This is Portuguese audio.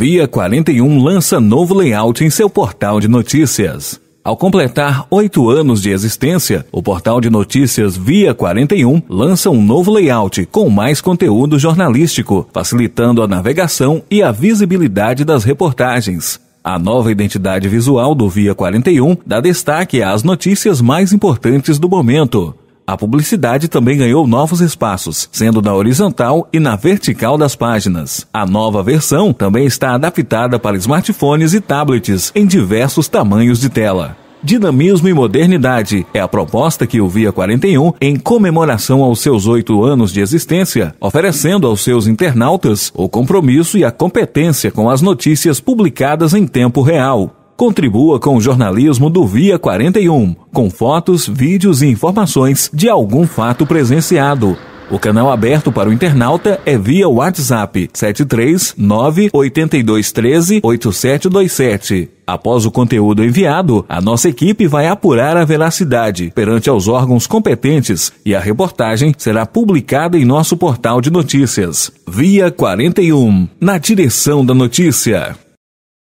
Via 41 lança novo layout em seu portal de notícias. Ao completar oito anos de existência, o portal de notícias Via 41 lança um novo layout com mais conteúdo jornalístico, facilitando a navegação e a visibilidade das reportagens. A nova identidade visual do Via 41 dá destaque às notícias mais importantes do momento, a publicidade também ganhou novos espaços, sendo na horizontal e na vertical das páginas. A nova versão também está adaptada para smartphones e tablets em diversos tamanhos de tela. Dinamismo e Modernidade é a proposta que o Via 41, em comemoração aos seus oito anos de existência, oferecendo aos seus internautas o compromisso e a competência com as notícias publicadas em tempo real, Contribua com o jornalismo do Via 41, com fotos, vídeos e informações de algum fato presenciado. O canal aberto para o internauta é via WhatsApp 739 8213 8727. Após o conteúdo enviado, a nossa equipe vai apurar a veracidade perante aos órgãos competentes e a reportagem será publicada em nosso portal de notícias. Via 41, na direção da notícia.